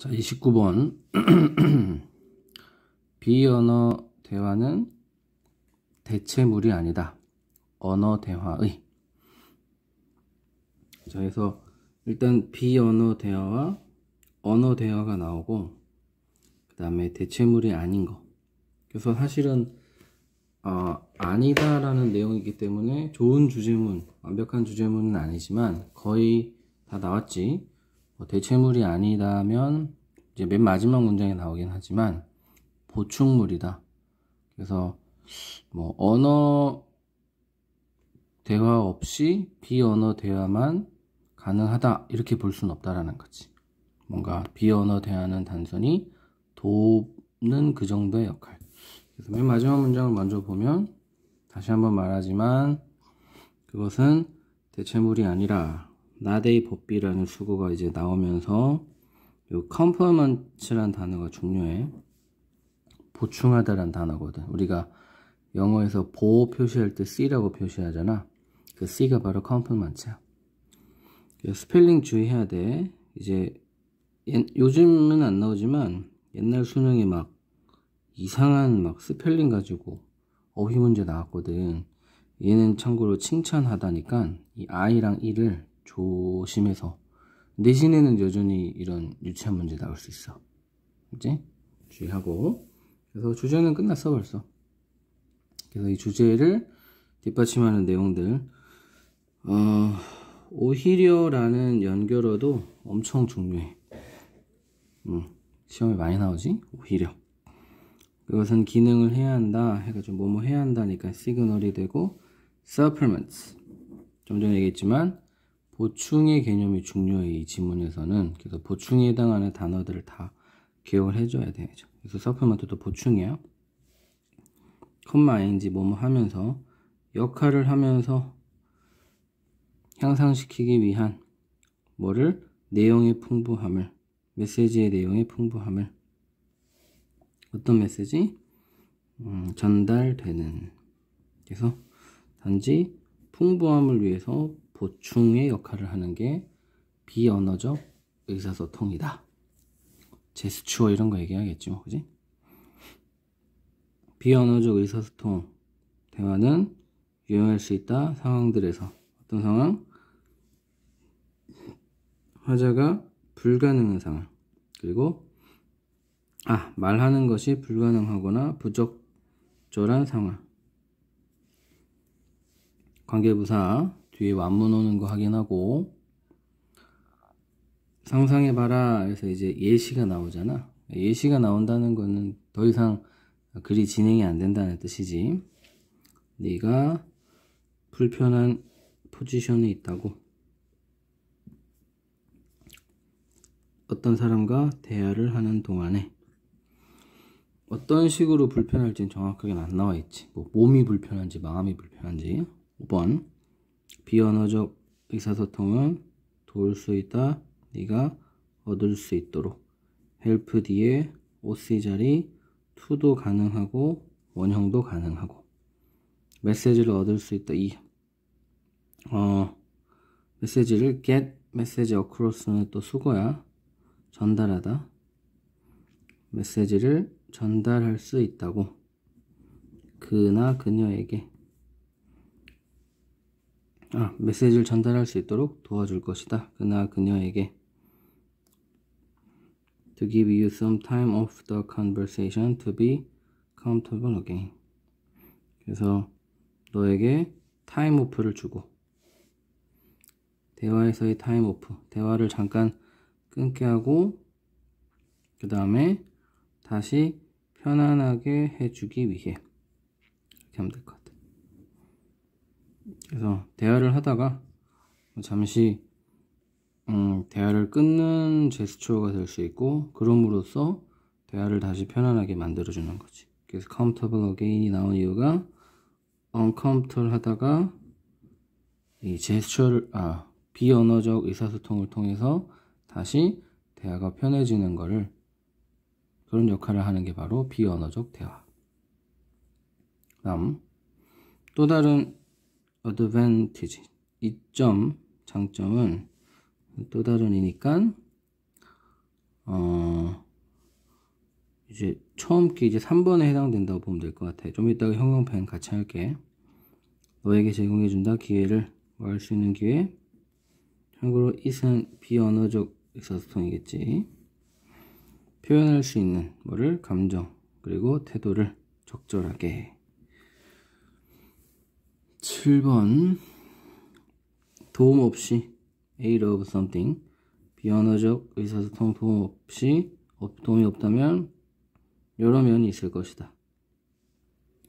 자, 29번. 비언어 대화는 대체물이 아니다. 언어 대화의. 자, 그래서 일단 비언어 대화와 언어 대화가 나오고, 그 다음에 대체물이 아닌 거. 그래서 사실은, 어, 아니다라는 내용이기 때문에 좋은 주제문, 완벽한 주제문은 아니지만 거의 다 나왔지. 뭐 대체물이 아니다면 이제 맨 마지막 문장에 나오긴 하지만 보충물이다. 그래서 뭐 언어 대화 없이 비언어 대화만 가능하다 이렇게 볼 수는 없다라는 거지. 뭔가 비언어 대화는 단순히 돕는 그 정도의 역할. 그래서 맨 마지막 문장을 먼저 보면 다시 한번 말하지만 그것은 대체물이 아니라 나데이 법비라는 수고가 이제 나오면서 요 컴플먼츠란 단어가 중요해. 보충하다란 단어거든. 우리가 영어에서 보호 표시할 때 C라고 표시하잖아. 그 C가 바로 컴플먼츠야. 스펠링 주의해야 돼. 이제 요즘은 안 나오지만 옛날 수능에 막 이상한 막 스펠링 가지고 어휘 문제 나왔거든. 얘는 참고로 칭찬하다니까 이 I랑 E를 조심해서 내신에는 여전히 이런 유치한 문제 나올 수 있어 이제 주의하고 그래서 주제는 끝났어 벌써 그래서 이 주제를 뒷받침하는 내용들 어, 오히려라는 연결어도 엄청 중요해 음, 시험에 많이 나오지? 오히려 그것은 기능을 해야 한다 해가지고 뭐뭐 해야 한다니까 시그널이 되고 supplements 좀 전에 얘기했지만 보충의 개념이 중요해 이 지문에서는 그래서 보충에 해당하는 단어들을 다 기억을 해줘야 되죠 그래서 서플먼트도 보충이요 콤마 ing 뭐뭐 하면서 역할을 하면서 향상시키기 위한 뭐를 내용의 풍부함을 메시지의 내용의 풍부함을 어떤 메시지? 음, 전달되는 그래서 단지 풍부함을 위해서 보충의 역할을 하는 게 비언어적 의사소통이다. 제스처 이런 거 얘기하겠죠, 뭐, 그지? 비언어적 의사소통 대화는 유용할 수 있다 상황들에서 어떤 상황? 화자가 불가능한 상황 그리고 아 말하는 것이 불가능하거나 부적절한 상황 관계부사 뒤에 완문 오는 거 확인하고 상상해봐라 그래서 이제 예시가 나오잖아 예시가 나온다는 거는 더 이상 글이 진행이 안 된다는 뜻이지 네가 불편한 포지션에 있다고 어떤 사람과 대화를 하는 동안에 어떤 식으로 불편할지는 정확하게 안 나와 있지 뭐 몸이 불편한지 마음이 불편한지 5번 비언어적 의사소통은 도울 수 있다. 네가 얻을 수 있도록 help 뒤에 OC 자리 to도 가능하고 원형도 가능하고 메시지를 얻을 수 있다. 이 어, 메시지를 get 메시지 across는 또 수거야. 전달하다. 메시지를 전달할 수 있다고. 그나 그녀에게 아, 메시지를 전달할 수 있도록 도와줄 것이다. 그나 그녀에게 to give you some time off the conversation to be comfortable again. 그래서 너에게 타임 오프를 주고 대화에서의 타임 오프, 대화를 잠깐 끊게 하고 그 다음에 다시 편안하게 해주기 위해 이렇게 하면 될 것 같아요. 그래서 대화를 하다가 잠시 음, 대화를 끊는 제스처가 될 수 있고 그럼으로써 대화를 다시 편안하게 만들어주는 거지 그래서 comfortable again이 나온 이유가 uncomfortable 하다가 이 제스처를 아 비언어적 의사소통을 통해서 다시 대화가 편해지는 거를 그런 역할을 하는 게 바로 비언어적 대화 다음 또 다른 advantage 이점 장점은 또 다른 이니까 어 이제 처음 게 이제 3번에 해당된다고 보면 될 것 같아 좀 이따가 형광펜 같이 할게 너에게 제공해준다 기회를 말할 수 있는 기회 참고로 이은 비언어적 의사소통이겠지 표현할 수 있는 뭐를 감정 그리고 태도를 적절하게 7번 도움 없이 aid of something 비언어적 의사소통 도움 없이 도움이 없다면 여러 면이 있을 것이다.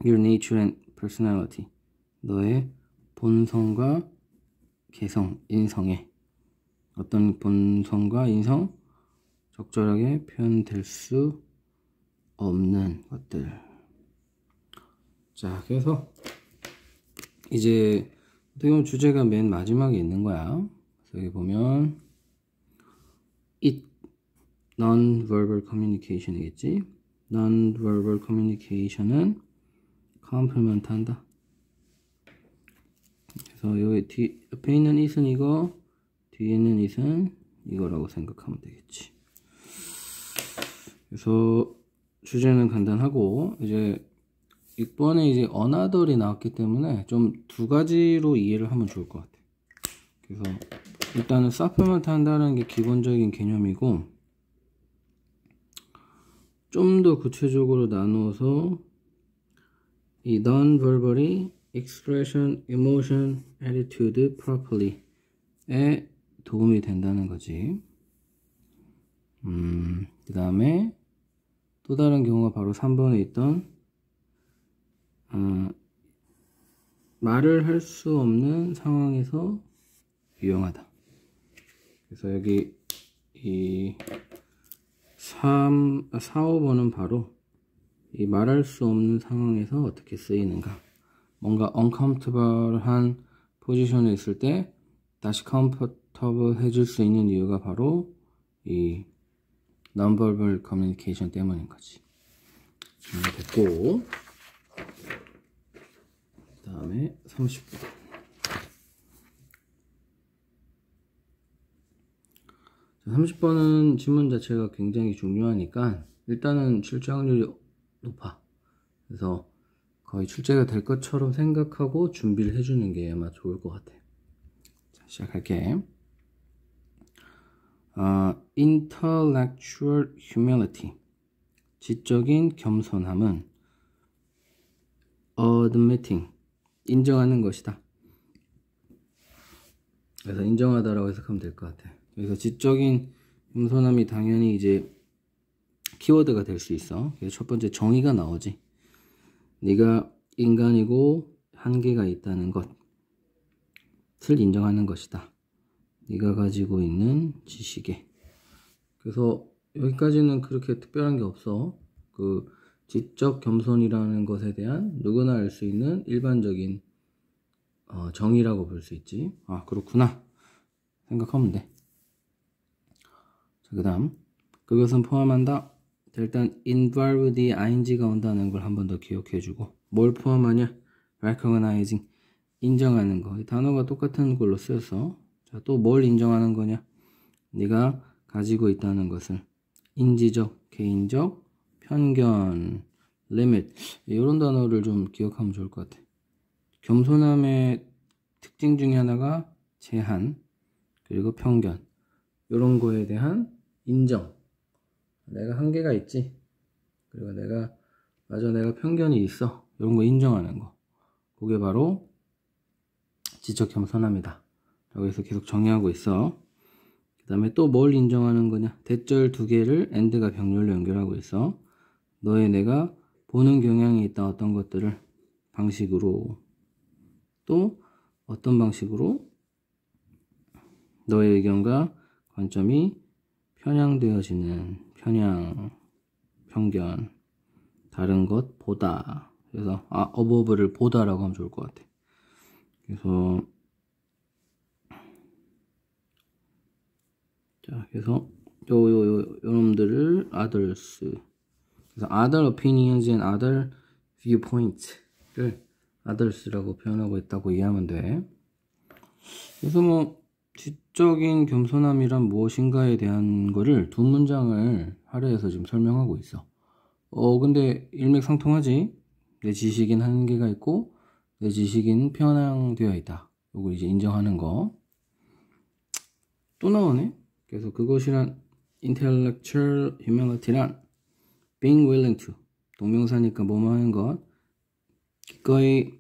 Your nature and personality 너의 본성과 개성, 인성에 어떤 본성과 인성 적절하게 표현될 수 없는 것들 자 그래서 이제 어떻게 보면 주제가 맨 마지막에 있는 거야. 여기 보면 it non-verbal communication이겠지. non-verbal communication은 c o m e p l 컴플먼트 한다. 그래서 여기 뒤 옆에 있는 it은 이거, 뒤에 있는 it은 이거라고 생각하면 되겠지. 그래서 주제는 간단하고 이제 6번에 이제 어나더이 나왔기 때문에 좀 두 가지로 이해를 하면 좋을 것 같아요. 그래서 일단은 서플먼트 한다는 게 기본적인 개념이고 좀 더 구체적으로 나누어서 이 non-verbally expression, emotion, attitude properly에 도움이 된다는 거지. 음, 그 다음에 또 다른 경우가 바로 3번에 있던 어, 말을 할 수 없는 상황에서 유용하다. 그래서 여기 이 3, 4, 5번은 바로 이 말할 수 없는 상황에서 어떻게 쓰이는가. 뭔가 uncomfortable한 포지션에 있을 때 다시 comfortable 해줄 수 있는 이유가 바로 이 nonverbal communication 때문인 거지. 음, 됐고. 다음에 30분 자, 30번은 지문 자체가 굉장히 중요하니까 일단은 출제 확률이 높아 그래서 거의 출제가 될 것처럼 생각하고 준비를 해주는 게 아마 좋을 것 같아 자, 시작할게 어, intellectual humility 지적인 겸손함은 admitting 인정하는 것이다. 그래서 인정하다라고 해석하면 될 것 같아. 그래서 지적인 음선함이 당연히 이제 키워드가 될 수 있어. 그래서 첫 번째 정의가 나오지. 네가 인간이고 한계가 있다는 것을 인정하는 것이다. 네가 가지고 있는 지식에. 그래서 여기까지는 그렇게 특별한 게 없어. 그 지적 겸손이라는 것에 대한 누구나 알 수 있는 일반적인 어, 정의라고 볼 수 있지. 아, 그렇구나. 생각하면 돼. 자, 그 다음. 그것은 포함한다. 일단 involved이 ing가 온다는 걸 한 번 더 기억해주고 뭘 포함하냐? recognizing 인정하는 거. 단어가 똑같은 걸로 쓰여서 자, 또 뭘 인정하는 거냐? 네가 가지고 있다는 것을 인지적, 개인적, 편견, limit 이런 단어를 좀 기억하면 좋을 것 같아. 겸손함의 특징 중에 하나가 제한 그리고 편견 이런 거에 대한 인정. 내가 한계가 있지. 그리고 내가 맞아 내가 편견이 있어 이런 거 인정하는 거. 그게 바로 지적 겸손함이다. 라고 해서 계속 정의하고 있어. 그 다음에 또 뭘 인정하는 거냐? 대절 두 개를 엔드가 병렬로 연결하고 있어. 너의 내가 보는 경향이 있다 어떤 것들을 방식으로 또 어떤 방식으로 너의 의견과 관점이 편향되어지는 편향, 편견, 다른 것 보다. 그래서 아 어버브를 보다라고 하면 좋을 것 같아. 그래서 자 그래서 요요 요, 요 놈들을 아들스 그래서 other opinions and other viewpoints를 others라고 표현하고 있다고 이해하면 돼. 그래서 뭐 지적인 겸손함이란 무엇인가에 대한 거를 두 문장을 할려해서 지금 설명하고 있어. 어 근데 일맥상통하지. 내 지식인 한계가 있고 내 지식인 편향되어 있다. 요걸 이제 인정하는 거. 또 나오네. 그래서 그것이란 intellectual h u m i l i t y 란 being willing to 동명사니까 뭐뭐 하는 것 기꺼이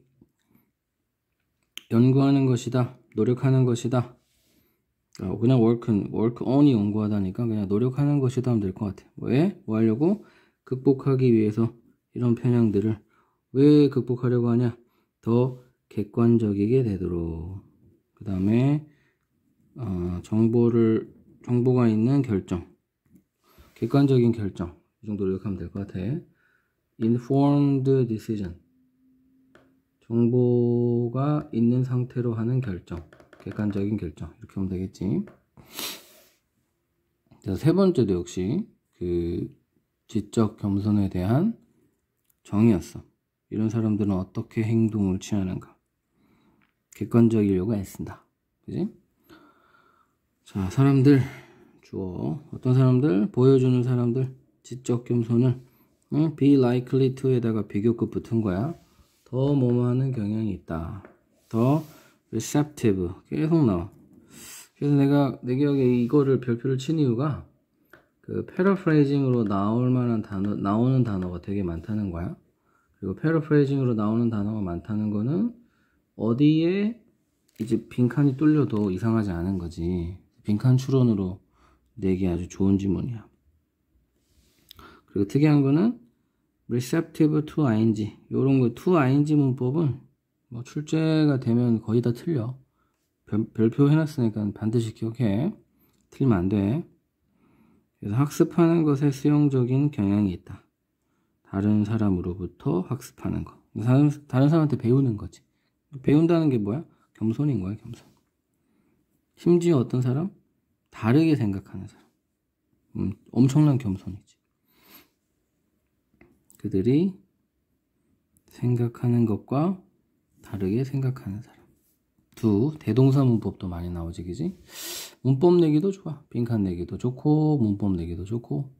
연구하는 것이다 노력하는 것이다 아, 그냥 work은 work on이 연구하다니까 그냥 노력하는 것이다 하면 될 것 같아 왜? 뭐 하려고? 극복하기 위해서 이런 편향들을 왜 극복하려고 하냐 더 객관적이게 되도록 그 다음에 어, 아, 정보를 정보가 있는 결정 객관적인 결정 이 정도로 이렇게 하면 될 것 같아. informed decision. 정보가 있는 상태로 하는 결정. 객관적인 결정. 이렇게 하면 되겠지. 그래서 세 번째도 역시 그 지적 겸손에 대한 정의였어. 이런 사람들은 어떻게 행동을 취하는가. 객관적이려고 애쓴다. 그지? 자, 사람들, 주어. 어떤 사람들? 보여주는 사람들. 지적 겸손을 응? be likely to에다가 비교급 붙은 거야. 더 뭐뭐하는 경향이 있다. 더 receptive 계속 나와. 그래서 내가 내 기억에 이거를 별표를 친 이유가 그 패러프레이징으로 나올 만한 단어 나오는 단어가 되게 많다는 거야. 그리고 패러프레이징으로 나오는 단어가 많다는 거는 어디에 이제 빈칸이 뚫려도 이상하지 않은 거지. 빈칸 추론으로 내기 아주 좋은 지문이야. 그리고 특이한 거는 receptive to ing 이런거 to ing 문법은 뭐 출제가 되면 거의 다 틀려 별, 표 해놨으니까 반드시 기억해 틀리면 안 돼 그래서 학습하는 것에 수용적인 경향이 있다 다른 사람으로부터 학습하는 거 다른, 다른 사람한테 배우는 거지 배운다는 게 뭐야? 겸손인 거야 겸손 심지어 어떤 사람? 다르게 생각하는 사람 음, 엄청난 겸손이지 그들이 생각하는 것과 다르게 생각하는 사람. 두, 대동사 문법도 많이 나오지, 그지? 문법 내기도 좋아. 빈칸 내기도 좋고, 문법 내기도 좋고,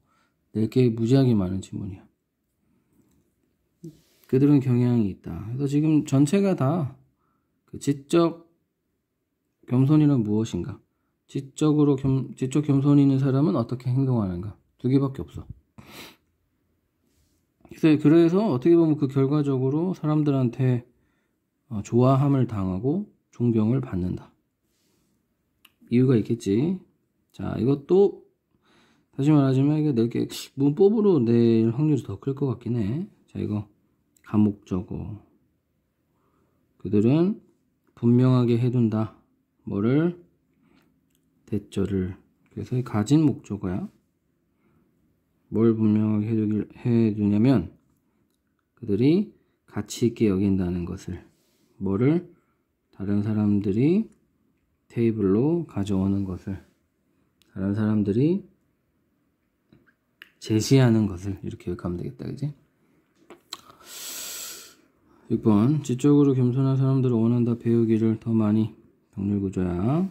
낼 게 무지하게 많은 지문이야. 그들은 경향이 있다. 그래서 지금 전체가 다 그 지적 겸손이란 무엇인가? 지적으로 겸, 지적 겸손이 있는 사람은 어떻게 행동하는가? 두 개밖에 없어. 그, 그래서 어떻게 보면 그 결과적으로 사람들한테 어, 좋아함을 당하고 존경을 받는다. 이유가 있겠지. 자, 이것도 다시 말하지만 이게 내게 문법으로 낼 확률이 더 클 것 같긴 해. 자, 이거 감옥적어 그들은 분명하게 해둔다. 뭐를 대절을 그래서 가진 목적어야. 뭘 분명하게 해주길, 해주냐면 그들이 가치 있게 여긴다는 것을 뭐를 다른 사람들이 테이블로 가져오는 것을 다른 사람들이 제시하는 것을 이렇게 읽하면 되겠다 그지? 6번 지적으로 겸손한 사람들을 원한다 배우기를 더 많이 병렬구조야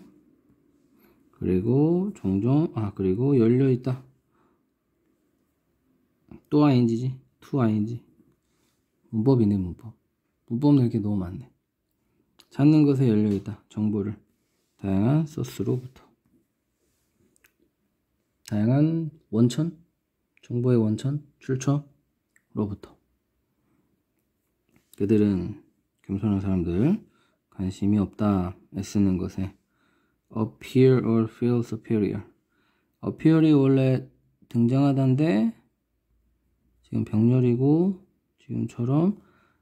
그리고 종종 아 그리고 열려있다 또 ing지, 투 o ing. 문법이네, 문법. 문법은 이렇게 너무 많네. 찾는 것에 열려있다. 정보를. 다양한 소스로부터. 다양한 원천, 정보의 원천, 출처로부터. 그들은 겸손한 사람들, 관심이 없다. 애쓰는 것에. appear or feel superior. appear이 원래 등장하던데 지금 병렬이고 지금처럼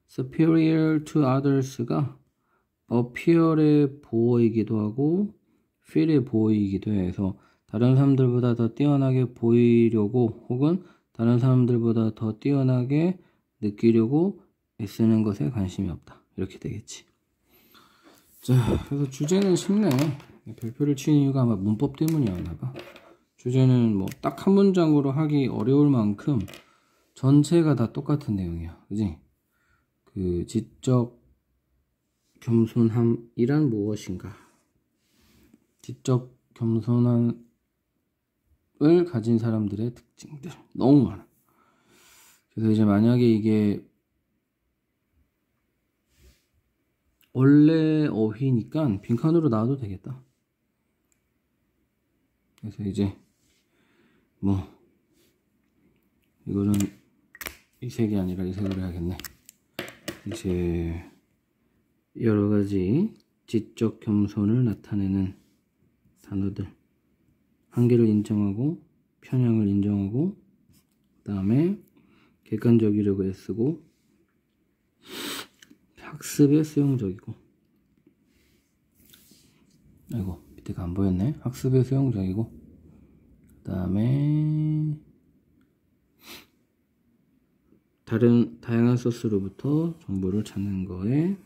superior to others가 appear의 보어이기도 하고 feel의 보어이기도 해서 다른 사람들보다 더 뛰어나게 보이려고 혹은 다른 사람들보다 더 뛰어나게 느끼려고 애쓰는 것에 관심이 없다. 이렇게 되겠지. 자, 그래서 주제는 쉽네. 별표를 치는 이유가 아마 문법 때문이었나봐. 주제는 뭐 딱 한 문장으로 하기 어려울 만큼 전체가 다 똑같은 내용이야. 그지? 그 지적 겸손함이란 무엇인가? 지적 겸손함을 가진 사람들의 특징들. 너무 많아. 그래서 이제 만약에 이게 원래 어휘니까 빈칸으로 나와도 되겠다. 그래서 이제 뭐 이거는 이 색이 아니라 이 색으로 해야겠네 이제 여러가지 지적 겸손을 나타내는 단어들 한계를 인정하고 편향을 인정하고 그 다음에 객관적이라고 애쓰고 학습에 수용적이고 아이고 밑에가 안 보였네 학습에 수용적이고 그 다음에 다른 다양한 소스로부터 정보를 찾는 거에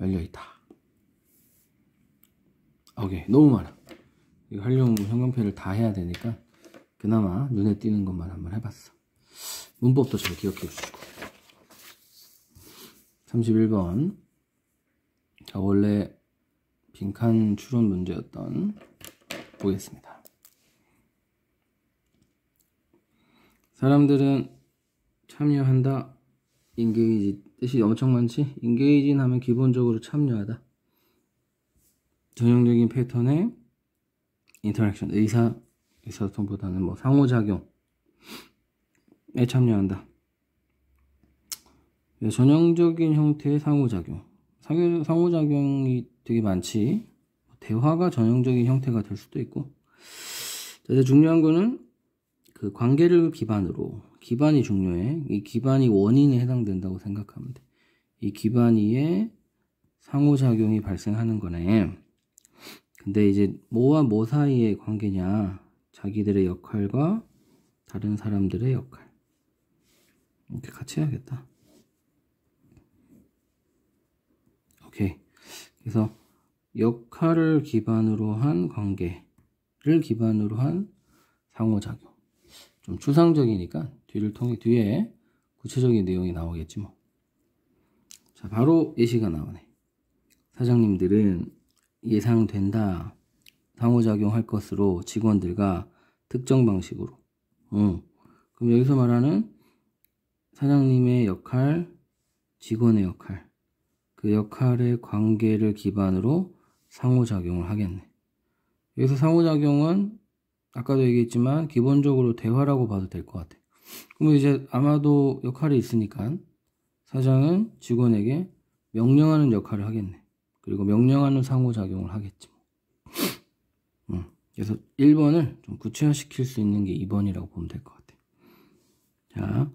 열려 있다. 오케이 너무 많아. 이거 하려면 형광펜을 다 해야 되니까 그나마 눈에 띄는 것만 한번 해봤어. 문법도 잘 기억해 주시고. 31번. 자, 원래 빈칸 추론 문제였던 보겠습니다. 사람들은 참여한다. 인게이지 뜻이 엄청 많지? 인게이진 하면 기본적으로 참여하다. 전형적인 패턴의 인터랙션 의사 의사소통보다는 뭐 상호작용에 참여한다. 네, 전형적인 형태의 상호작용. 상호, 상호작용이 되게 많지. 대화가 전형적인 형태가 될 수도 있고. 자, 이제 중요한 거는 그 관계를 기반으로 기반이 중요해. 이 기반이 원인에 해당된다고 생각하면 돼. 이 기반이에 상호작용이 발생하는 거네. 근데 이제 뭐와 뭐 사이의 관계냐. 자기들의 역할과 다른 사람들의 역할. 이렇게 같이 해야겠다. 오케이. 그래서 역할을 기반으로 한 관계를 기반으로 한 상호작용. 좀 추상적이니까 뒤를 통해 뒤에 구체적인 내용이 나오겠지 뭐. 자, 바로 예시가 나오네. 사장님들은 예상된다. 상호작용할 것으로 직원들과 특정 방식으로. 응. 어. 그럼 여기서 말하는 사장님의 역할, 직원의 역할, 그 역할의 관계를 기반으로 상호작용을 하겠네. 여기서 상호작용은 아까도 얘기했지만 기본적으로 대화라고 봐도 될 것 같아. 그럼 이제 아마도 역할이 있으니까 사장은 직원에게 명령하는 역할을 하겠네. 그리고 명령하는 상호작용을 하겠지. 뭐. 음, 그래서 1번을 좀 구체화시킬 수 있는 게 2번이라고 보면 될 것같아 자,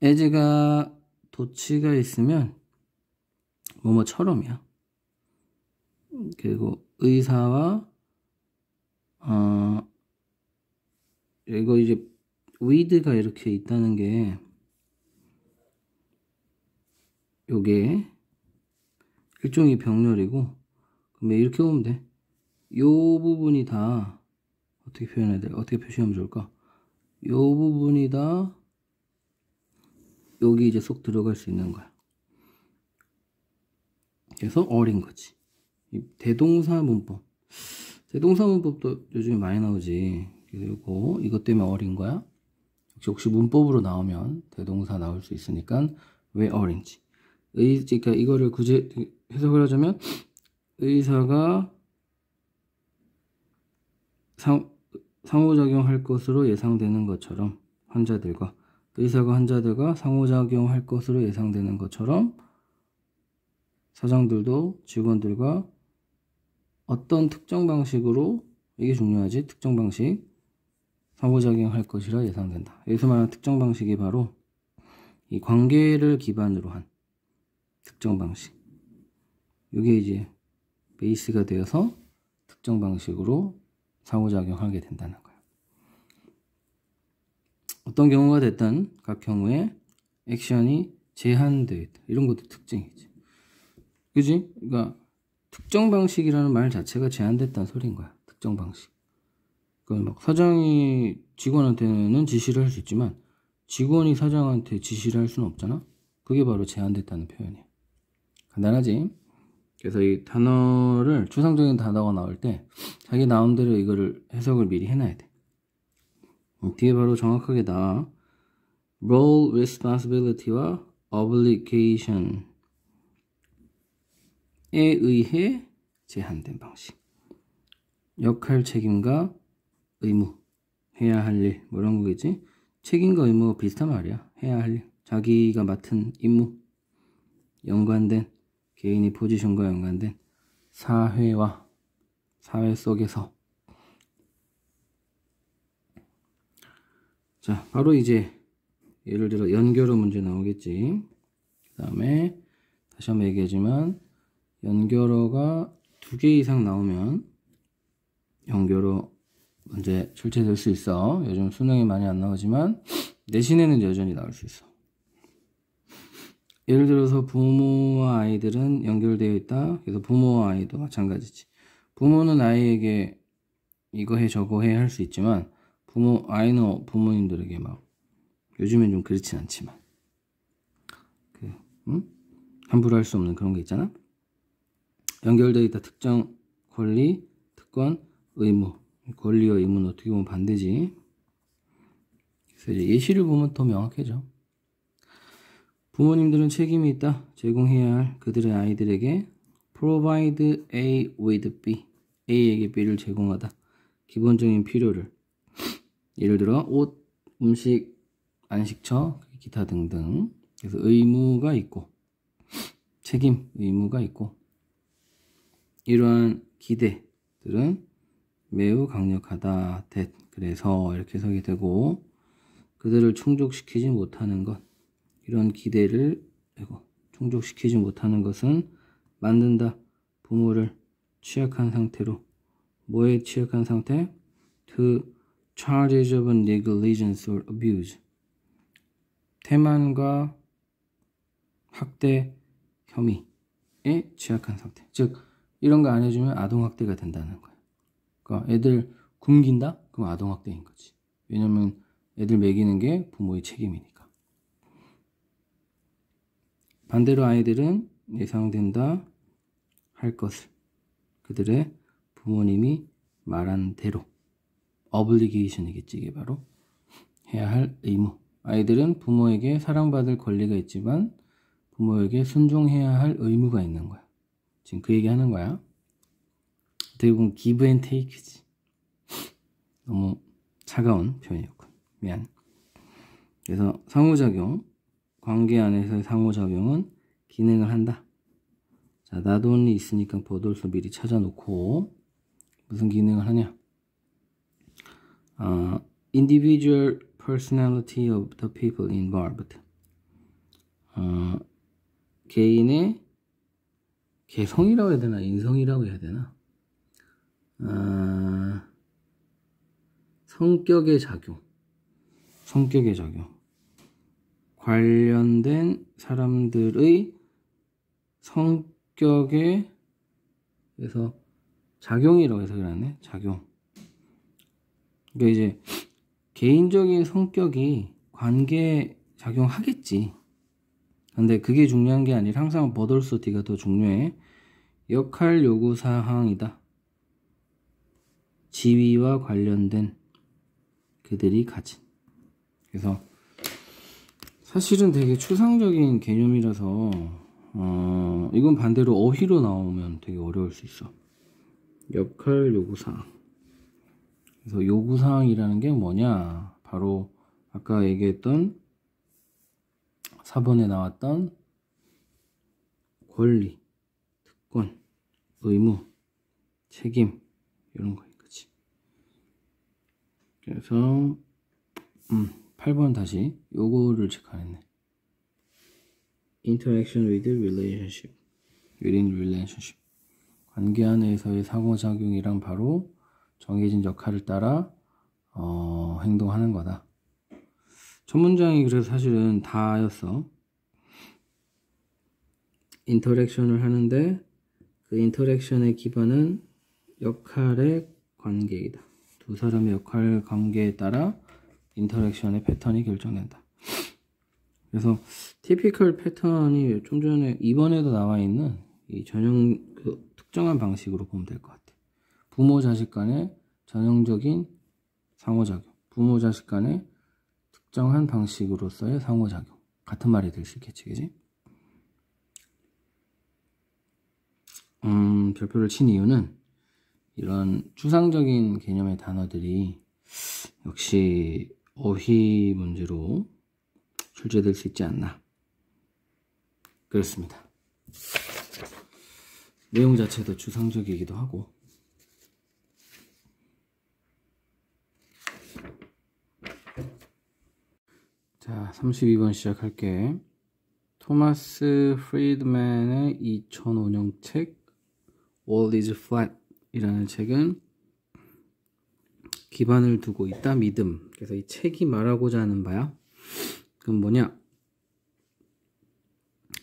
에즈가 도치가 있으면 뭐뭐처럼이야. 그리고 의사와 어 이거 이제 위드가 이렇게 있다는 게 요게 일종의 병렬이고 그럼 이렇게 보면 돼. 요 부분이 다 어떻게 표현해야 돼? 어떻게 표시하면 좋을까? 요 부분이 다 여기 이제 쏙 들어갈 수 있는 거야. 그래서 어린 거지. 이 대동사 문법. 대동사 문법도 요즘에 많이 나오지. 그리고 이것 때문에 어린 거야. 혹시 문법으로 나오면 대동사 나올 수 있으니까 왜 어린지 그러니까 이거를 굳이 해석을 하자면 의사가 상, 상호작용할 것으로 예상되는 것처럼 환자들과 의사가 환자들과 상호작용할 것으로 예상되는 것처럼 사장들도 직원들과 어떤 특정 방식으로 이게 중요하지 특정 방식 하고 작용할 것이라 예상된다. 여기서 말하는 특정 방식이 바로 이 관계를 기반으로 한 특정 방식. 이게 이제 베이스가 되어서 특정 방식으로 상호작용하게 된다는 거예요. 어떤 경우가 됐든 각 경우에 액션이 제한되어 있다. 이런 것도 특징이지. 그지? 그러니까 특정 방식이라는 말 자체가 제한됐다는 소리인 거야. 특정 방식. 그러막 사장이 직원한테는 지시를 할 수 있지만 직원이 사장한테 지시를 할 수는 없잖아. 그게 바로 제한됐다는 표현이에요. 간단하지? 그래서 이 단어를 추상적인 단어가 나올 때 자기 나름대로 이거를 해석을 미리 해놔야 돼. 뒤에 뭐 바로 정확하게 나 role responsibility와 obligation에 의해 제한된 방식. 역할 책임과 의무 해야 할 일뭐 이런 거겠지 책임과 의무가 비슷한 말이야 해야 할일 자기가 맡은 임무 연관된 개인의 포지션과 연관된 사회와 사회 속에서 자 바로 이제 예를 들어 연결어 문제 나오겠지 그 다음에 다시 한번 얘기하지만 연결어가 두 개 이상 나오면 연결어 문제 출제될 수 있어. 요즘 수능이 많이 안 나오지만 내신에는 여전히 나올 수 있어. 예를 들어서 부모와 아이들은 연결되어 있다. 그래서 부모와 아이도 마찬가지지. 부모는 아이에게 이거 해 저거 해 할 수 있지만 부모 아이는 어, 부모님들에게 막 요즘엔 좀 그렇진 않지만 그 음? 함부로 할 수 없는 그런 게 있잖아. 연결되어 있다. 특정 권리, 특권, 의무. 권리와 의무는 어떻게 보면 반대지. 그래서 이제 예시를 보면 더 명확해져. 부모님들은 책임이 있다. 제공해야 할 그들의 아이들에게 provide A with B. A에게 B를 제공하다. 기본적인 필요를. 예를 들어 옷, 음식, 안식처, 기타 등등. 그래서 의무가 있고 책임, 의무가 있고 이러한 기대들은 매우 강력하다. t 그래서 이렇게 해석이 되고 그들을 충족시키지 못하는 것 이런 기대를 충족시키지 못하는 것은 만든다. 부모를 취약한 상태로 뭐에 취약한 상태? To charges of negligence or abuse 태만과 학대 혐의에 취약한 상태 즉 이런 거 안 해주면 아동학대가 된다는 거예 그러니까 애들 굶긴다? 그럼 아동학대인 거지. 왜냐면 애들 먹이는 게 부모의 책임이니까. 반대로 아이들은 예상된다 할 것을 그들의 부모님이 말한 대로 어블리게이션이겠지 이게 바로 해야 할 의무 아이들은 부모에게 사랑받을 권리가 있지만 부모에게 순종해야 할 의무가 있는 거야 지금 그 얘기 하는 거야 어떻게 보면 기브 앤 테이크지. 너무 차가운 표현이었군. 미안. 그래서 상호작용, 관계 안에서의 상호작용은 기능을 한다. 자, 나도 언니 있으니까 보돌서 미리 찾아놓고 무슨 기능을 하냐? 아, individual personality of the people involved. 아, 개인의 개성이라고 해야 되나? 인성이라고 해야 되나? 아, 성격의 작용. 성격의 작용. 관련된 사람들의 성격에 그래서 작용이라고 해석을 하네. 작용. 그러니까 이제 개인적인 성격이 관계에 작용하겠지. 근데 그게 중요한 게 아니라 항상 버덜소디가더 중요해. 역할 요구 사항이다. 지위와 관련된 그들이 가진. 그래서 사실은 되게 추상적인 개념이라서 어, 이건 반대로 어휘로 나오면 되게 어려울 수 있어. 역할 요구사항. 그래서 요구사항이라는 게 뭐냐? 바로 아까 얘기했던 4번에 나왔던 권리, 특권, 의무, 책임 이런 거예요. 그래서 음, 8번 다시 요거를 체크하네 겠 interaction with relationship within relationship 관계 안에서의 사고작용이랑 바로 정해진 역할을 따라 어, 행동하는 거다 첫 문장이 그래서 사실은 다였어 인터랙션을 하는데 그 인터랙션의 기반은 역할의 관계이다 두 사람의 역할 관계에 따라 인터랙션의 패턴이 결정된다. 그래서 티피컬 패턴이 좀 전에 이번에도 나와 있는 이 전형 그 특정한 방식으로 보면 될 것 같아. 부모 자식 간의 전형적인 상호작용, 부모 자식 간의 특정한 방식으로서의 상호작용 같은 말이 될 수 있겠지, 그지? 음, 별표를 친 이유는 이런 추상적인 개념의 단어들이 역시 어휘 문제로 출제될 수 있지 않나. 그렇습니다. 내용 자체도 추상적이기도 하고, 자, 32번 시작할게. 토마스 프리드맨의 2005년 책 All is Flat 이라는 책은 기반을 두고 있다 믿음 그래서 이 책이 말하고자 하는 바야 그건 뭐냐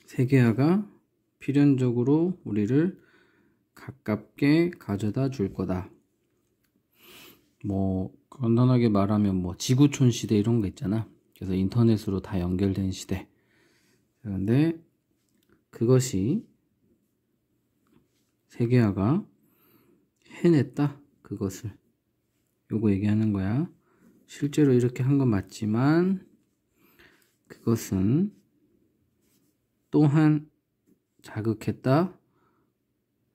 세계화가 필연적으로 우리를 가깝게 가져다 줄 거다 뭐 간단하게 말하면 뭐 지구촌 시대 이런 거 있잖아 그래서 인터넷으로 다 연결된 시대 그런데 그것이 세계화가 해냈다 그것을 요거 얘기하는 거야 실제로 이렇게 한 건 맞지만 그것은 또한 자극했다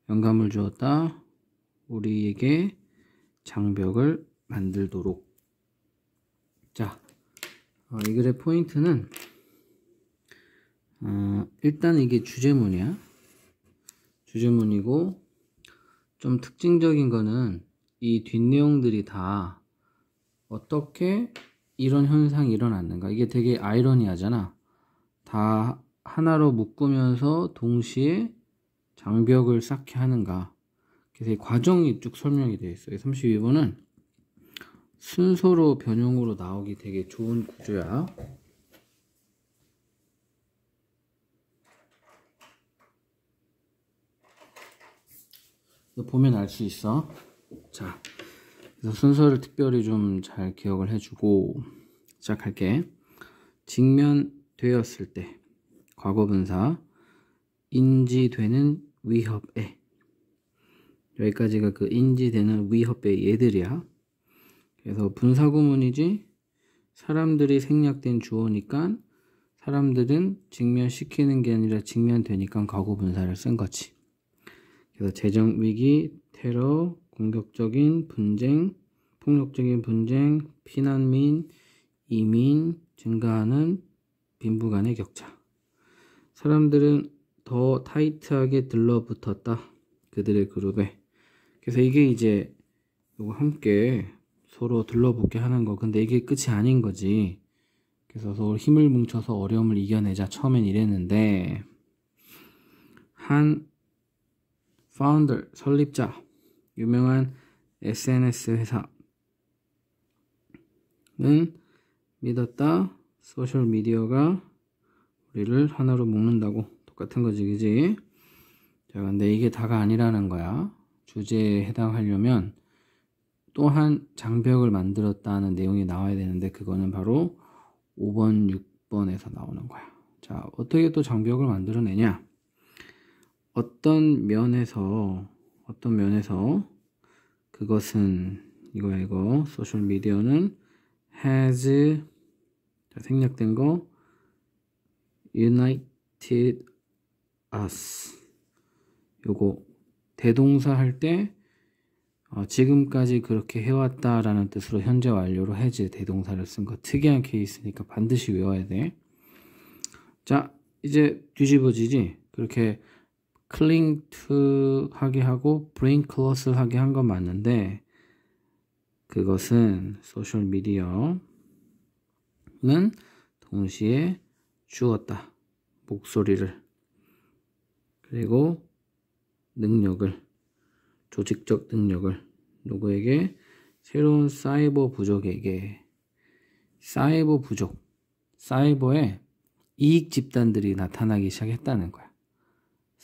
영감을 주었다 우리에게 장벽을 만들도록 자, 어, 이 글의 포인트는 어, 일단 이게 주제문이야 주제문이고 좀 특징적인 거는 이 뒷내용들이 다 어떻게 이런 현상이 일어났는가. 이게 되게 아이러니하잖아. 다 하나로 묶으면서 동시에 장벽을 쌓게 하는가. 그래서 이 과정이 쭉 설명이 되어 있어요. 32번은 순서로 변형으로 나오기 되게 좋은 구조야. 보면 알 수 있어. 자, 그래서 순서를 특별히 좀 잘 기억을 해주고 시작할게. 직면되었을 때 과거분사 인지되는 위협에 여기까지가 그 인지되는 위협의 얘들이야. 그래서 분사구문이지 사람들이 생략된 주어니까 사람들은 직면시키는 게 아니라 직면되니까 과거분사를 쓴 거지. 그래서 재정 위기, 테러, 공격적인 분쟁, 폭력적인 분쟁, 피난민, 이민, 증가하는 빈부 간의 격차. 사람들은 더 타이트하게 들러붙었다. 그들의 그룹에. 그래서 이게 이제 이거 함께 서로 들러붙게 하는 거. 근데 이게 끝이 아닌 거지. 그래서 서로 힘을 뭉쳐서 어려움을 이겨내자. 처음엔 이랬는데 한 파운더 설립자 유명한 SNS 회사는 믿었다 소셜 미디어가 우리를 하나로 묶는다고 똑같은 거지 그지 자 근데 이게 다가 아니라는 거야 주제에 해당하려면 또한 장벽을 만들었다는 내용이 나와야 되는데 그거는 바로 5번 6번에서 나오는 거야 자 어떻게 또 장벽을 만들어내냐 어떤 면에서 어떤 면에서 그것은 이거야 이거 소셜 미디어는 has 생략된 거 united us 요거 대동사 할때 어, 지금까지 그렇게 해왔다라는 뜻으로 현재 완료로 해지 대동사를 쓴 거 특이한 케이스니까 반드시 외워야 돼. 자, 이제 뒤집어지지. 그렇게 cling to 하게 하고 bring close 하게 한 건 맞는데 그것은 소셜 미디어는 동시에 주었다 목소리를 그리고 능력을 조직적 능력을 누구에게 새로운 사이버 부족에게 사이버 부족 사이버에 이익 집단들이 나타나기 시작했다는 거야.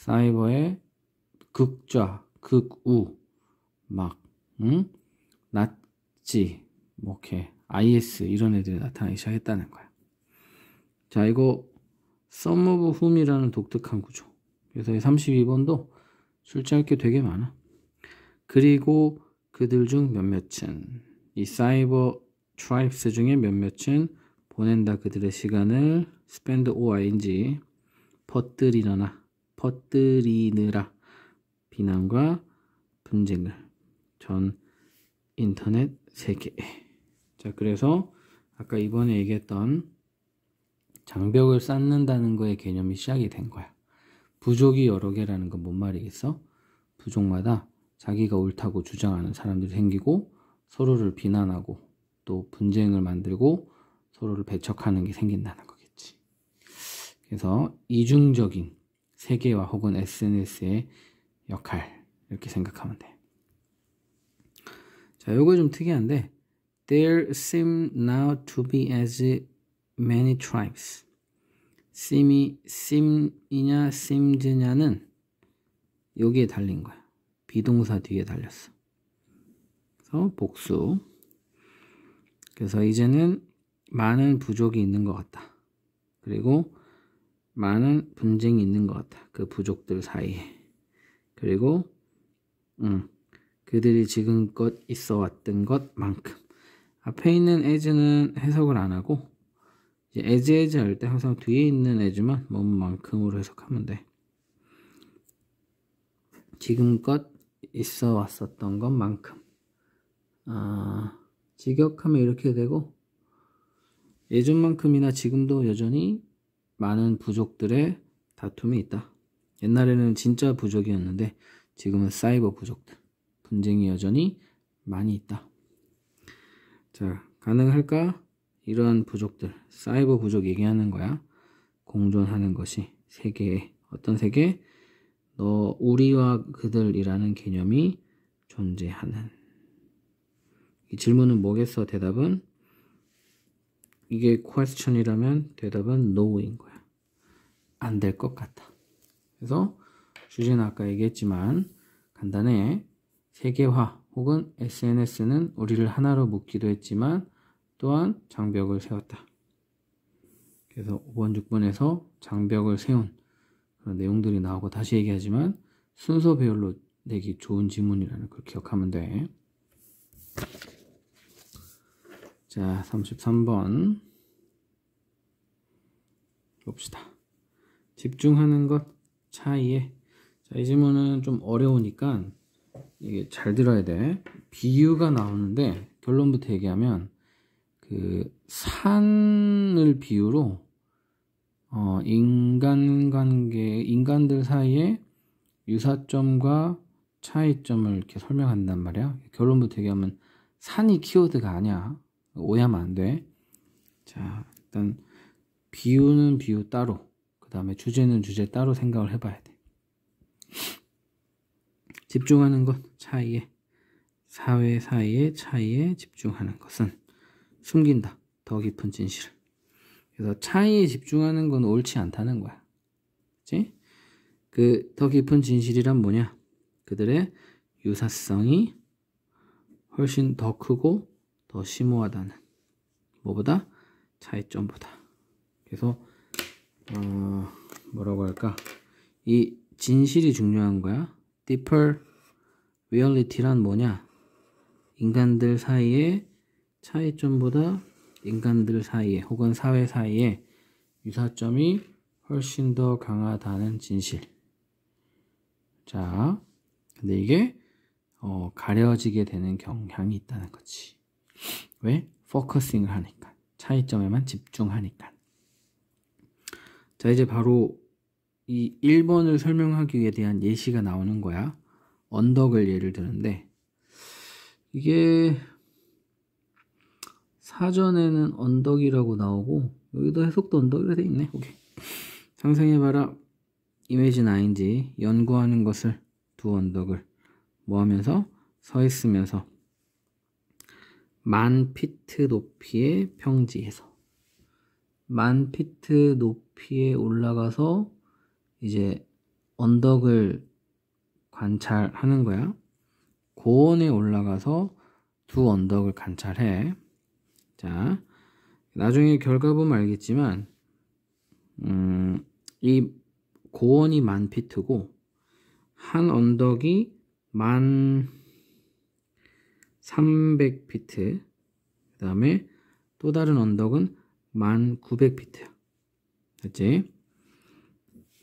사이버의 극좌, 극우, 막, 응? 낫지, 뭐, 이렇게, IS, 이런 애들이 나타나기 시작했다는 거야. 자, 이거, some of whom이라는 독특한 구조. 그래서 32번도 출제할 게 되게 많아. 그리고 그들 중 몇몇은, 이 사이버 트라이프스 중에 몇몇은 보낸다 그들의 시간을 spend or ing, 벗들이나 퍼뜨리느라 비난과 분쟁을 전 인터넷 세계. 에 자, 그래서 아까 이번에 얘기했던 장벽을 쌓는다는 거의 개념이 시작이 된 거야. 부족이 여러 개라는 건 뭔 말이겠어? 부족마다 자기가 옳다고 주장하는 사람들이 생기고 서로를 비난하고 또 분쟁을 만들고 서로를 배척하는 게 생긴다는 거겠지. 그래서 이중적인 세계와 혹은 SNS의 역할 이렇게 생각하면 돼. 자, 요거 좀 특이한데 There seem now to be as many tribes. seem이 seem이냐 seems냐는 여기에 달린 거야. 비동사 뒤에 달렸어. 그래서 복수. 그래서 이제는 많은 부족이 있는 것 같다. 그리고 많은 분쟁이 있는 것 같아. 그 부족들 사이에. 그리고 음, 그들이 지금껏 있어 왔던 것만큼. 앞에 있는 에즈는 해석을 안 하고 이제 에즈 에즈 할 때 항상 뒤에 있는 에즈만 뭔만큼으로 해석하면 돼. 지금껏 있어 왔었던 것만큼. 아, 직역하면 이렇게 되고 예전만큼이나 지금도 여전히 많은 부족들의 다툼이 있다. 옛날에는 진짜 부족이었는데 지금은 사이버 부족들 분쟁이 여전히 많이 있다. 자, 가능할까? 이런 부족들, 사이버 부족 얘기하는 거야. 공존하는 것이 세계에 어떤 세계? 너 우리와 그들이라는 개념이 존재하는 이 질문은 뭐겠어? 대답은 이게 question이라면 대답은 no인 거야. 안될것 같아. 그래서 주제는 아까 얘기했지만 간단히 세계화 혹은 SNS는 우리를 하나로 묶기도 했지만 또한 장벽을 세웠다. 그래서 5번, 6번에서 장벽을 세운 그런 내용들이 나오고 다시 얘기하지만 순서배열로 내기 좋은 지문이라는 걸 기억하면 돼. 자, 33번 봅시다. 집중하는 것 차이에 자, 이 질문은 좀 어려우니까 이게 잘 들어야 돼. 비유가 나오는데 결론부터 얘기하면 그 산을 비유로 어, 인간관계, 인간들 사이에 유사점과 차이점을 이렇게 설명한단 말이야. 결론부터 얘기하면 산이 키워드가 아니야. 오해하면 안 돼. 자, 일단 비유는 비유 따로. 다음에 주제는 주제 따로 생각을 해봐야 돼. 집중하는 것 차이에 사회 사이의 차이에 집중하는 것은 숨긴다. 더 깊은 진실을. 그래서 차이에 집중하는 건 옳지 않다는 거야. 그치? 그더 깊은 진실이란 뭐냐? 그들의 유사성이 훨씬 더 크고 더 심오하다는 뭐보다 차이점보다. 그래서 어, 뭐라고 할까? 이 진실이 중요한 거야. deeper reality란 뭐냐? 인간들 사이에 차이점보다 인간들 사이에 혹은 사회 사이에 유사점이 훨씬 더 강하다는 진실. 자, 근데 이게 어, 가려지게 되는 경향이 있다는 거지. 왜? 포커싱을 하니까. 차이점에만 집중하니까. 자, 이제 바로 이 1번을 설명하기 에 대한 예시가 나오는 거야. 언덕을 예를 드는데, 이게 사전에는 언덕이라고 나오고, 여기도 해석도 언덕이라 돼 있네. 오케이. 상상해봐라. 이미진 아인지 연구하는 것을 두 언덕을 뭐 하면서 서 있으면서 만 피트 높이의 평지에서 만 피트 높이에 올라가서 이제 언덕을 관찰하는 거야. 고원에 올라가서 두 언덕을 관찰해. 자, 나중에 결과 보면 알겠지만, 음, 이 고원이 만 피트고, 한 언덕이 만 300피트, 그 다음에 또 다른 언덕은 1900피트야. 됐지?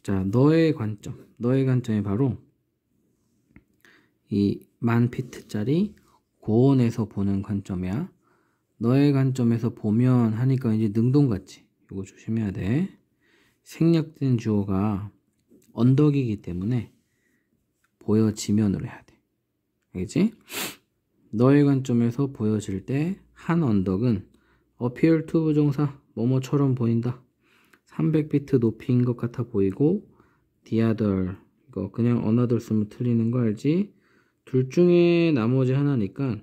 자, 너의 관점. 너의 관점이 바로 이1 0 0 0 피트짜리 고온에서 보는 관점이야. 너의 관점에서 보면 하니까 이제 능동같지 이거 조심해야 돼. 생략된 주어가 언덕이기 때문에 보여지면으로 해야 돼. 알겠지? 너의 관점에서 보여질 때 한 언덕은 어필 투 부정사 뭐뭐처럼 보인다. 300비트 높이인 것 같아 보이고 디아덜 이거 그냥 어나덜 쓰면 틀리는 거 알지? 둘 중에 나머지 하나니까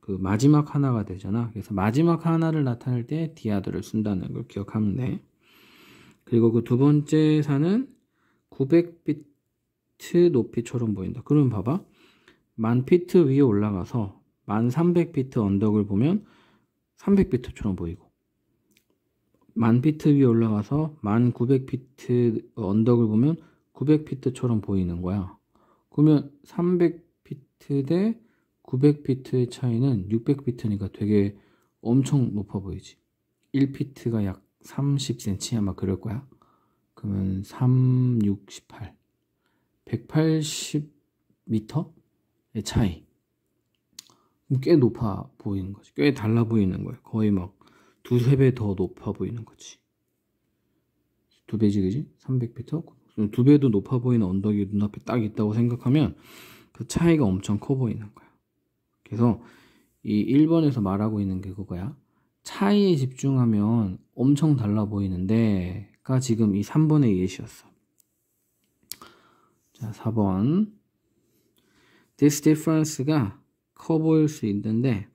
그 마지막 하나가 되잖아. 그래서 마지막 하나를 나타낼 때 디아들을 쓴다는 걸 기억하면 돼. 그리고 그 두 번째 사는 900비트 높이처럼 보인다. 그러면 봐봐. 만 피트 위에 올라가서 만 300비트 언덕을 보면 300비트처럼 보이고 만 비트 위에 올라가서 만 900비트 언덕을 보면 9 0 0비트처럼 보이는 거야. 그러면 3 0 0비트대9 0 0비트의 차이는 6 0 0비트니까 되게 엄청 높아 보이지. 1비트가약 30cm 아마 그럴 거야. 그러면 3, 6, 18. 1 8 0미터의 차이. 꽤 높아 보이는 거지. 꽤 달라 보이는 거야 거의 막 두세 배 더 높아 보이는 거지. 두 배지, 그지? 300m? 피두 배도 높아 보이는 언덕이 눈앞에 딱 있다고 생각하면 그 차이가 엄청 커 보이는 거야. 그래서 이 1번에서 말하고 있는 게 그거야. 차이에 집중하면 엄청 달라 보이는데가 지금 이 3번의 예시였어. 자, 4번. This difference가 커 보일 수 있는데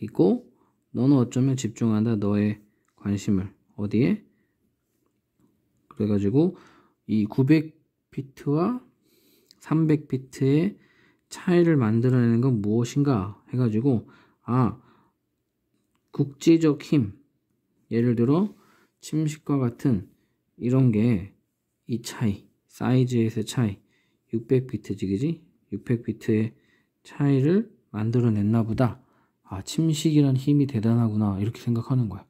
있고 너는 어쩌면 집중한다 너의 관심을 어디에 그래가지고 이 9 0 0비트와3 0 0비트의 차이를 만들어내는 건 무엇인가 해가지고 아 국지적 힘 예를 들어 침식과 같은 이런 게 이 차이 사이즈에서 차이 6 0 0비트지 그지 6 0 0비트의 차이를 만들어냈나 보다. 아, 침식이란 힘이 대단하구나. 이렇게 생각하는 거야.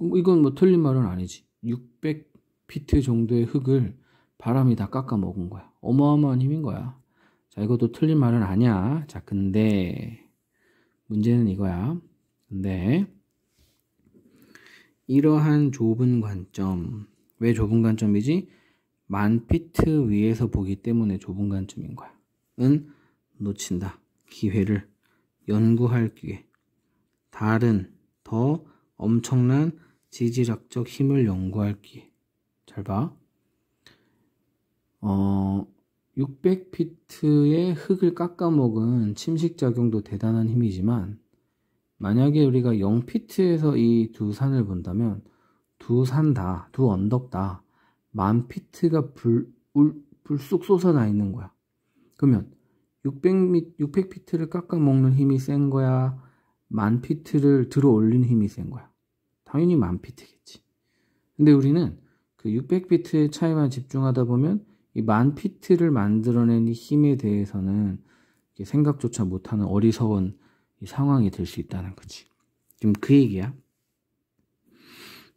음, 이건 뭐 틀린 말은 아니지. 600피트 정도의 흙을 바람이 다 깎아 먹은 거야. 어마어마한 힘인 거야. 자, 이것도 틀린 말은 아니야. 자, 근데 문제는 이거야. 근데 이러한 좁은 관점. 왜 좁은 관점이지? 만 피트 위에서 보기 때문에 좁은 관점인 거야. 은 놓친다. 기회를 연구할 기회, 다른 더 엄청난 지질학적 힘을 연구할 기회. 잘 봐. 어, 600피트의 흙을 깎아먹은 침식작용도 대단한 힘이지만 만약에 우리가 0피트에서 이 두 산을 본다면 두산 다, 두 언덕 다만 피트가 불, 울, 불쑥 솟아나 있는 거야. 그러면 6 0 0 600피트를 깎아 먹는 힘이 센 거야? 만 피트를 들어 올리는 힘이 센 거야? 당연히 만 피트겠지. 근데 우리는 그 600피트의 차이만 집중하다 보면 이 만 피트를 만들어낸 힘에 대해서는 생각조차 못하는 어리석은 상황이 될 수 있다는 거지. 지금 그 얘기야.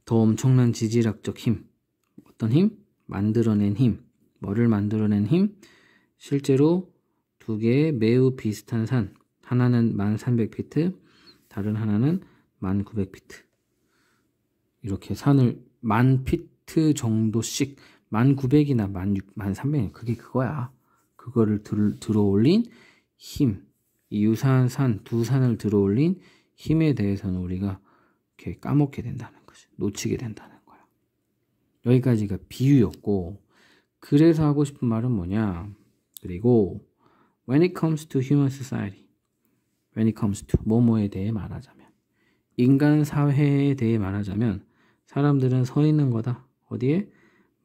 더 엄청난 지질학적 힘. 어떤 힘? 만들어낸 힘. 뭐를 만들어낸 힘? 실제로 두 개의 매우 비슷한 산 하나는 1300피트 다른 하나는 1900피트 이렇게 산을 1 0 0 0 피트 정도씩 1900이나 16, 1300 그게 그거야 그거를 들, 들어올린 힘이 유사한 산 두 산을 들어올린 힘에 대해서는 우리가 이렇게 까먹게 된다는 거지 놓치게 된다는 거야 여기까지가 비유였고 그래서 하고 싶은 말은 뭐냐 그리고 When it comes to human society. When it comes to 뭐뭐에 대해 말하자면 인간 사회에 대해 말하자면 사람들은 서 있는 거다. 어디에?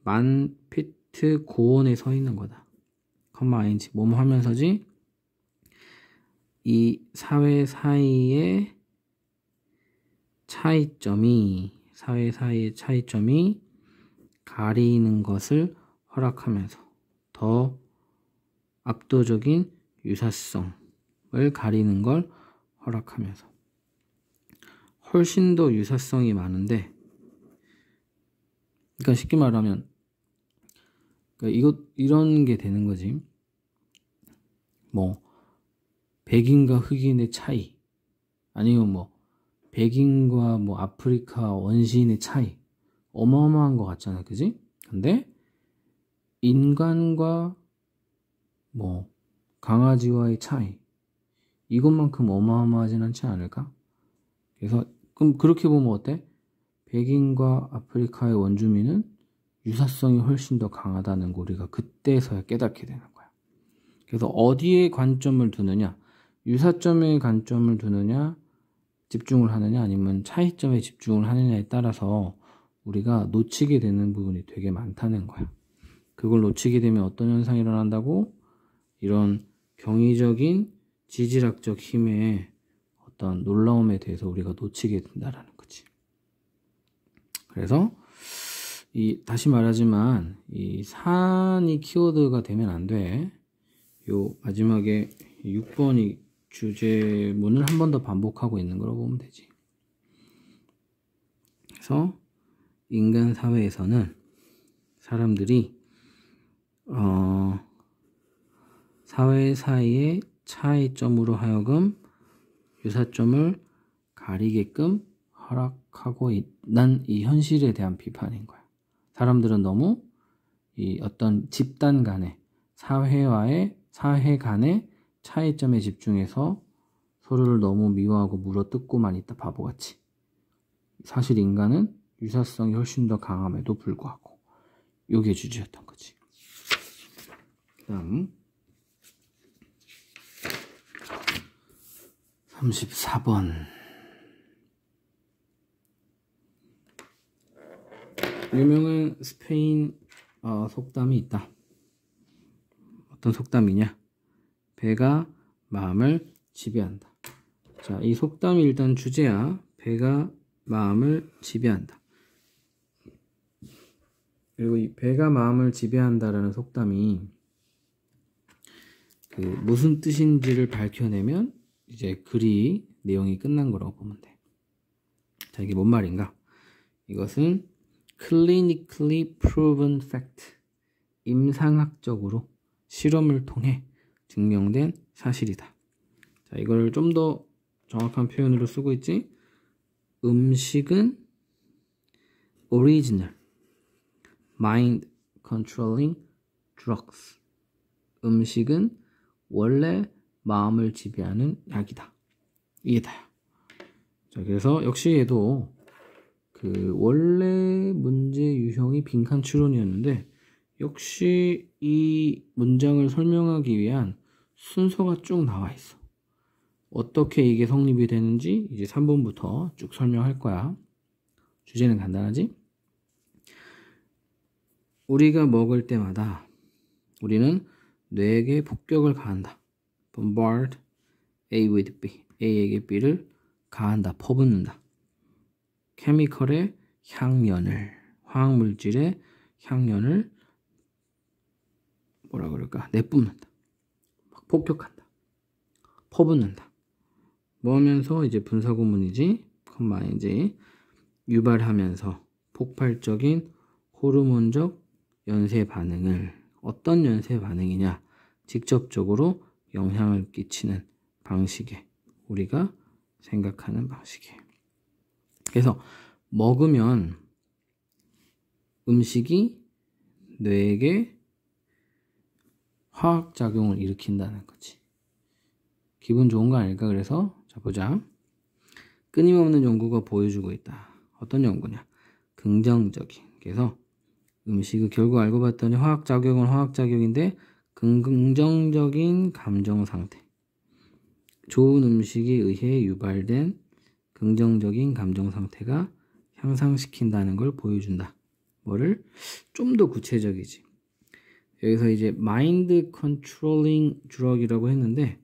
만 피트 고원에 서 있는 거다. 컴마 인지 뭐뭐 하면서지 이 사회 사이의 차이점이 사회 사이의 차이점이 가리는 것을 허락하면서 더 압도적인 유사성을 가리는 걸 허락하면서 훨씬 더 유사성이 많은데 그러니까 쉽게 말하면 그러니까 이것 이런 게 되는 거지 뭐 백인과 흑인의 차이 아니면 뭐 백인과 뭐 아프리카 원시인의 차이 어마어마한 것 같잖아 그지 근데 인간과 뭐, 강아지와의 차이. 이것만큼 어마어마하진 않지 않을까? 그래서, 그럼 그렇게 보면 어때? 백인과 아프리카의 원주민은 유사성이 훨씬 더 강하다는 거 우리가 그때서야 깨닫게 되는 거야. 그래서 어디에 관점을 두느냐? 유사점에 관점을 두느냐? 집중을 하느냐? 아니면 차이점에 집중을 하느냐에 따라서 우리가 놓치게 되는 부분이 되게 많다는 거야. 그걸 놓치게 되면 어떤 현상이 일어난다고? 이런 경이적인 지질학적 힘의 어떤 놀라움에 대해서 우리가 놓치게 된다라는 거지. 그래서 이 다시 말하지만 이 산이 키워드가 되면 안 돼. 요 마지막에 6번이 주제문을 한 번 더 반복하고 있는 거라고 보면 되지. 그래서 인간 사회에서는 사람들이 어 사회 사이의 차이점으로 하여금 유사점을 가리게끔 허락하고 있는 이 현실에 대한 비판인 거야. 사람들은 너무 이 어떤 집단 간의 사회와의 사회 간의 차이점에 집중해서 서로를 너무 미워하고 물어뜯고만 있다 바보같이. 사실 인간은 유사성이 훨씬 더 강함에도 불구하고 요게 주제였던 거지. 다음 34번 유명한 스페인 어, 속담이 있다. 어떤 속담이냐? 배가 마음을 지배한다. 자, 이 속담이 일단 주제야. 배가 마음을 지배한다. 그리고 이 배가 마음을 지배한다라는 속담이 그 무슨 뜻인지를 밝혀내면 이제 글이 내용이 끝난 거라고 보면 돼. 자, 이게 뭔 말인가? 이것은 clinically proven fact. 임상학적으로 실험을 통해 증명된 사실이다. 자, 이걸 좀 더 정확한 표현으로 쓰고 있지? 음식은 original mind controlling drugs. 음식은 원래 마음을 지배하는 약이다. 이게 다 자, 그래서 역시 얘도 그 원래 문제 유형이 빈칸 추론이었는데 역시 이 문장을 설명하기 위한 순서가 쭉 나와 있어. 어떻게 이게 성립이 되는지 이제 3번부터 쭉 설명할 거야. 주제는 간단하지? 우리가 먹을 때마다 우리는 뇌에게 폭격을 가한다. bombard A with B. A에게 B를 가한다, 퍼붓는다. 케미컬의 향연을, 화학물질의 향연을 뭐라 그럴까? 내뿜는다. 막 폭격한다. 퍼붓는다. 뭐하면서 이제 분사구문이지, 컴마인지 유발하면서 폭발적인 호르몬적 연쇄 반응을 어떤 연쇄 반응이냐 직접적으로 영향을 끼치는 방식에 우리가 생각하는 방식에 그래서 먹으면 음식이 뇌에게 화학작용을 일으킨다는 거지. 기분 좋은 거 아닐까? 그래서 자 보자. 끊임없는 연구가 보여주고 있다. 어떤 연구냐? 긍정적인. 그래서 음식을 결국 알고 봤더니 화학작용은 화학작용인데 긍정적인 감정 상태. 좋은 음식에 의해 유발된 긍정적인 감정 상태가 향상시킨다는 걸 보여준다. 뭐를? 좀 더 구체적이지. 여기서 이제 마인드 컨트롤링 주럭이라고 했는데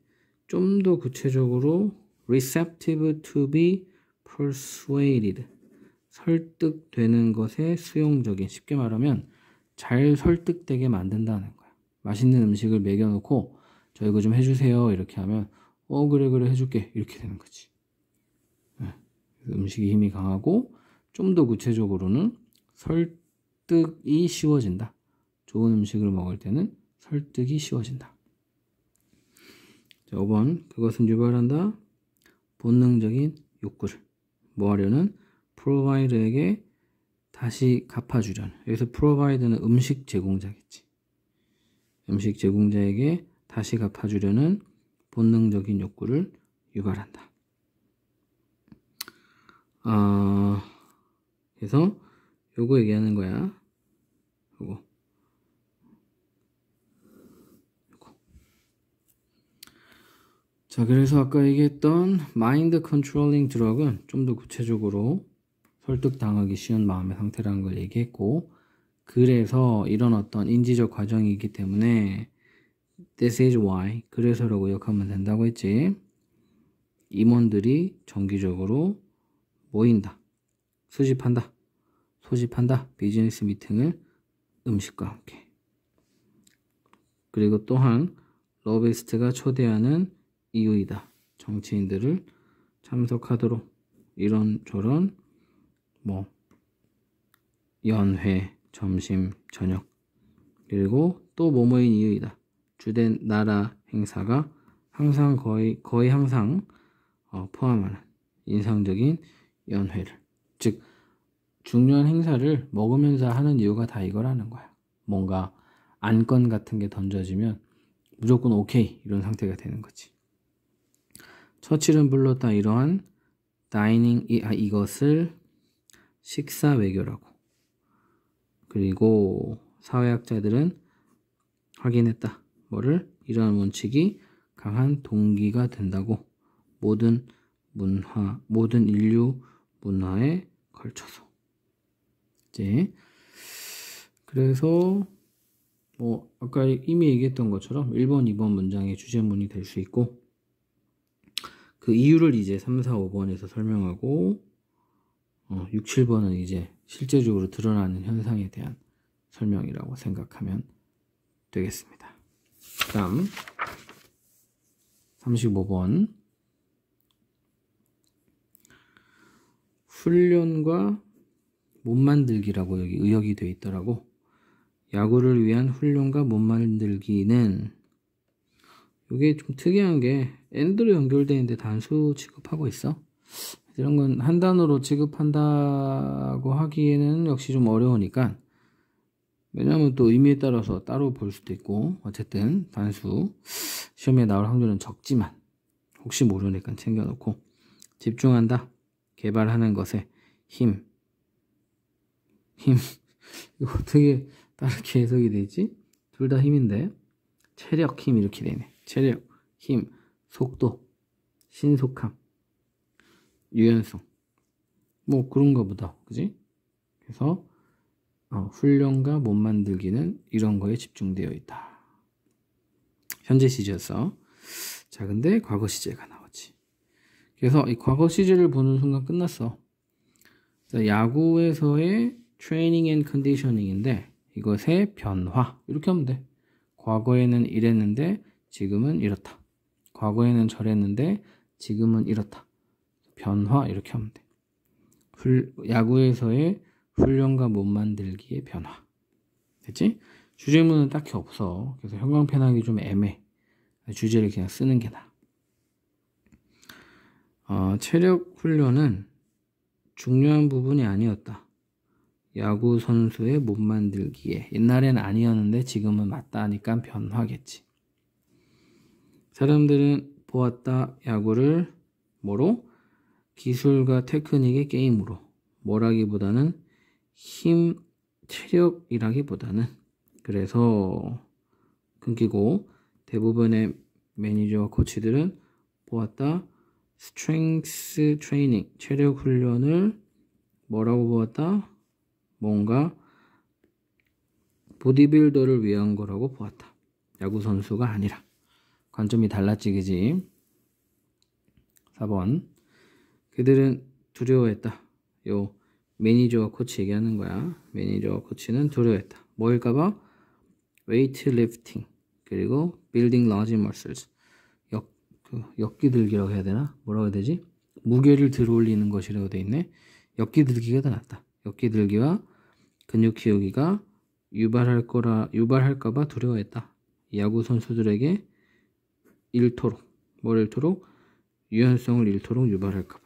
좀 더 구체적으로 receptive to be persuaded 설득되는 것에 수용적인 쉽게 말하면 잘 설득되게 만든다는 거야. 맛있는 음식을 먹여놓고 저 이거 좀 해주세요 이렇게 하면 어 그래 그래 해줄게 이렇게 되는 거지 네. 음식이 힘이 강하고 좀 더 구체적으로는 설득이 쉬워진다 좋은 음식을 먹을 때는 설득이 쉬워진다 자 5번 그것은 유발한다 본능적인 욕구를 뭐하려는 프로바이드에게 다시 갚아주려는 여기서 프로바이드는 음식 제공자겠지 음식 제공자에게 다시 갚아주려는 본능적인 욕구를 유발한다. 어, 그래서 요거 얘기하는 거야. 요거. 요거. 자, 그래서 아까 얘기했던 마인드 컨트롤링 드럭은 좀 더 구체적으로 설득당하기 쉬운 마음의 상태라는 걸 얘기했고 그래서 이런 어떤 인지적 과정이기 때문에 This is why. 그래서라고 역하면 된다고 했지. 임원들이 정기적으로 모인다. 수집한다. 소집한다. 비즈니스 미팅을 음식과 함께. 그리고 또한 러비스트가 초대하는 이유이다. 정치인들을 참석하도록 이런 저런 뭐 연회 점심, 저녁. 그리고 또 뭐뭐인 이유이다. 주된 나라 행사가 항상 거의 거의 항상 어, 포함하는 인상적인 연회를 즉 중요한 행사를 먹으면서 하는 이유가 다 이거라는 거야. 뭔가 안건 같은 게 던져지면 무조건 오케이 이런 상태가 되는 거지. 처칠은 불렀다 이러한 다이닝 이, 아, 이것을 식사 외교라고. 그리고 사회학자들은 확인했다. 뭐를? 이러한 원칙이 강한 동기가 된다고 모든 문화, 모든 인류 문화에 걸쳐서. 이제 그래서 뭐 아까 이미 얘기했던 것처럼 1번, 2번 문장의 주제문이 될 수 있고 그 이유를 이제 3, 4, 5번에서 설명하고 어, 6, 7번은 이제 실제적으로 드러나는 현상에 대한 설명이라고 생각하면 되겠습니다. 다음 35번 훈련과 몸 만들기라고 여기 의역이 되어 있더라고. 야구를 위한 훈련과 몸 만들기는 이게 좀 특이한 게 엔드로 연결되는데 단수 취급하고 있어. 이런 건 한 단어로 취급한다고 하기에는 역시 좀 어려우니까 왜냐하면 또 의미에 따라서 따로 볼 수도 있고 어쨌든 단수 시험에 나올 확률은 적지만 혹시 모르니까 챙겨놓고 집중한다 개발하는 것에 힘힘 힘. 이거 어떻게 다르게 해석이 되지? 둘 다 힘인데 체력 힘 이렇게 되네 체력 힘 속도 신속함 유연성 뭐 그런가 보다 그지 그래서 어, 훈련과 몸 만들기는 이런 거에 집중되어 있다 현재 시제였어 자 근데 과거 시제가 나오지 그래서 이 과거 시제를 보는 순간 끝났어 야구에서의 트레이닝 앤 컨디셔닝인데 이것의 변화 이렇게 하면 돼 과거에는 이랬는데 지금은 이렇다 과거에는 저랬는데 지금은 이렇다 변화 이렇게 하면 돼. 야구에서의 훈련과 몸 만들기의 변화. 됐지? 주제문은 딱히 없어. 그래서 형광펜하기 좀 애매. 주제를 그냥 쓰는 게 나아. 어, 체력 훈련은 중요한 부분이 아니었다. 야구 선수의 몸 만들기에 옛날엔 아니었는데 지금은 맞다 하니까 변화겠지. 사람들은 보았다 야구를 뭐로 기술과 테크닉의 게임으로 뭐라기보다는 힘, 체력이라기보다는 그래서 끊기고 대부분의 매니저와 코치들은 보았다 스트렝스 트레이닝 체력 훈련을 뭐라고 보았다 뭔가 보디빌더를 위한 거라고 보았다 야구 선수가 아니라 관점이 달라지기지 4번 그들은 두려워했다. 요 매니저와 코치 얘기하는 거야. 매니저와 코치는 두려워했다. 뭐일까봐? 웨이트리프팅 그리고 빌딩 라 l d i n g 역, 그 역기들기라고 해야 되나? 뭐라고 해야 되지? 무게를 들어올리는 것이라고 돼 있네. 역기들기가 더 낫다. 역기들기와 근육 키우기가 유발할 거라 유발할까봐 두려워했다. 야구 선수들에게 잃도록 뭘잃토록 유연성을 잃도록 유발할까봐.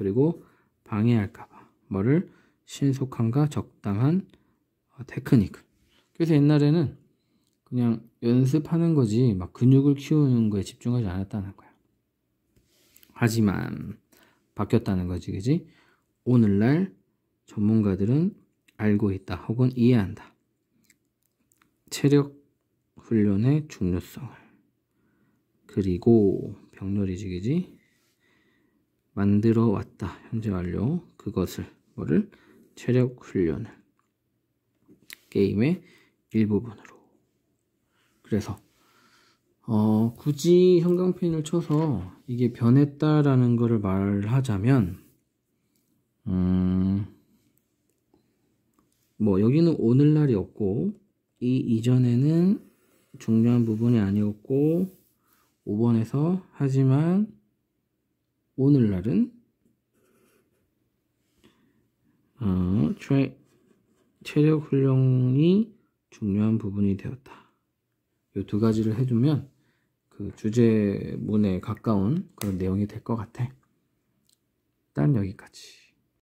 그리고 방해할까봐 뭐를 신속함과 적당한 어, 테크닉 그래서 옛날에는 그냥 연습하는 거지 막 근육을 키우는 거에 집중하지 않았다는 거야 하지만 바뀌었다는 거지 그지 오늘날 전문가들은 알고 있다 혹은 이해한다 체력 훈련의 중요성을 그리고 병렬이지 그지 만들어 왔다. 현재 완료. 그것을 뭐를 체력 훈련을 게임의 일부분으로. 그래서 어, 굳이 형광펜을 쳐서 이게 변했다라는 것을 말하자면 음, 뭐 여기는 오늘날이 없고 이 이전에는 중요한 부분이 아니었고 5번에서 하지만 오늘날은 어, 체, 체력 훈련이 중요한 부분이 되었다. 이 두 가지를 해주면 그 주제문에 가까운 그런 내용이 될 것 같아. 일단 여기까지.